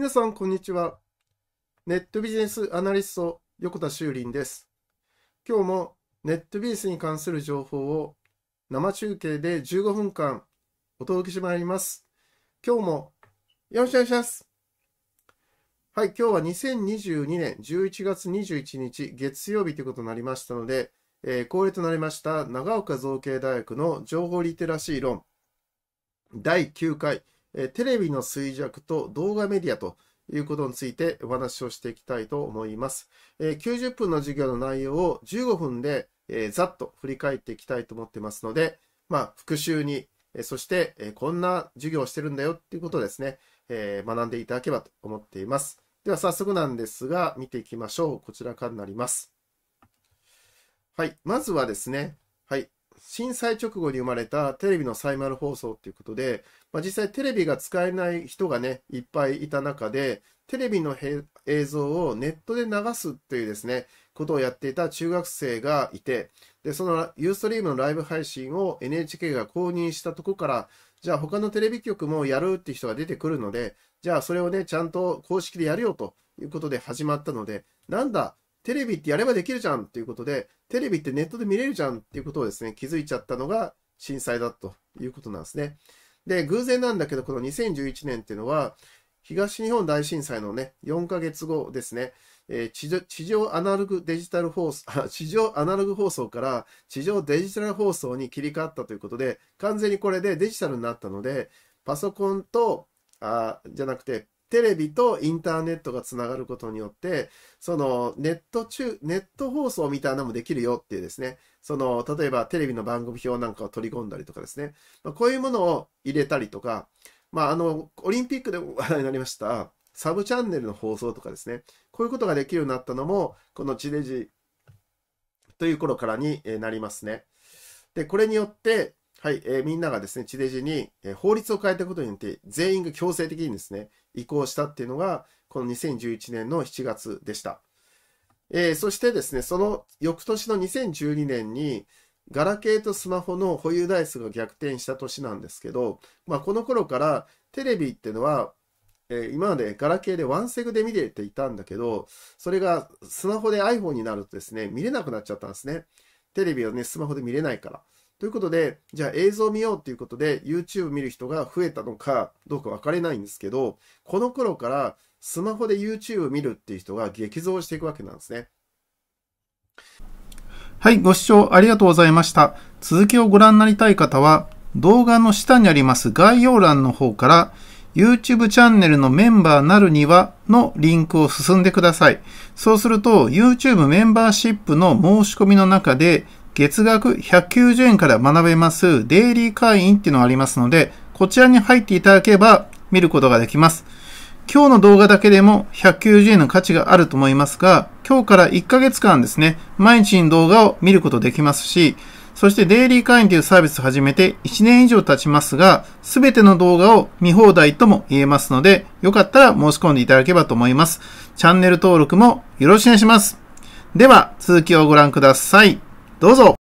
皆さん、こんにちは。ネットビジネスアナリスト、横田修林です。今日もネットビジネスに関する情報を生中継で15分間お届けしてまいります。今日もよろしくお願いします。はい、今日は2022年11月21日月曜日ということになりましたので、えー、恒例となりました長岡造形大学の情報リテラシー論第9回えテレビの衰弱と動画メディアということについてお話をしていきたいと思います。え90分の授業の内容を15分で、えざっと振り返っていきたいと思ってますので、まあ、復習に、えそして、えこんな授業をしてるんだよっていうことをですね、え学んでいただければと思っています。では早速なんですが、見ていきましょう。こちらからになります。はい。まずはですね、はい。震災直後に生まれたテレビのサイマル放送っていうことで、まあ、実際テレビが使えない人がね、いっぱいいた中で、テレビの映像をネットで流すというですね、ことをやっていた中学生がいて、で、そのユーストリームのライブ配信を NHK が公認したとこから、じゃあ他のテレビ局もやるって人が出てくるので、じゃあそれをね、ちゃんと公式でやるよということで始まったので、なんだ、テレビってやればできるじゃんっていうことで、テレビってネットで見れるじゃんっていうことをですね、気づいちゃったのが震災だということなんですね。で、偶然なんだけど、この2011年っていうのは、東日本大震災のね、4ヶ月後ですね、えー、地上アナログデジタル放送、地上アナログ放送から地上デジタル放送に切り替わったということで、完全にこれでデジタルになったので、パソコンと、あじゃなくて、テレビとインターネットがつながることによって、そのネット中、ネット放送みたいなのもできるよっていうですね、その、例えばテレビの番組表なんかを取り込んだりとかですね、まあ、こういうものを入れたりとか、まあ、あの、オリンピックでも 話題になりました、サブチャンネルの放送とかですね、こういうことができるようになったのも、この地デジという頃からになりますね。で、これによって、はい、えー、みんながですね、地デジに、えー、法律を変えたことによって、全員が強制的にですね、移行したっていうのが、この2011年の7月でした。えー、そしてですね、その翌年の2012年に、ガラケーとスマホの保有台数が逆転した年なんですけど、まあ、この頃からテレビっていうのは、えー、今までガラケーでワンセグで見れていたんだけど、それがスマホで iPhone になるとですね、見れなくなっちゃったんですね。テレビをね、スマホで見れないから。ということで、じゃあ映像を見ようということで YouTube 見る人が増えたのかどうか分かれないんですけど、この頃からスマホで YouTube 見るっていう人が激増していくわけなんですね。はい、ご視聴ありがとうございました。続きをご覧になりたい方は、動画の下にあります概要欄の方から、YouTube チャンネルのメンバーなるにはのリンクを進んでください。そうすると YouTube メンバーシップの申し込みの中で月額190円から学べますデイリー会員っていうのがありますので、こちらに入っていただければ見ることができます。今日の動画だけでも190円の価値があると思いますが、今日から1ヶ月間ですね、毎日に動画を見ることできますし、そしてデイリー会員というサービスを始めて1年以上経ちますが、すべての動画を見放題とも言えますので、よかったら申し込んでいただければと思います。チャンネル登録もよろしくお願いします。では、続きをご覧ください。どうぞ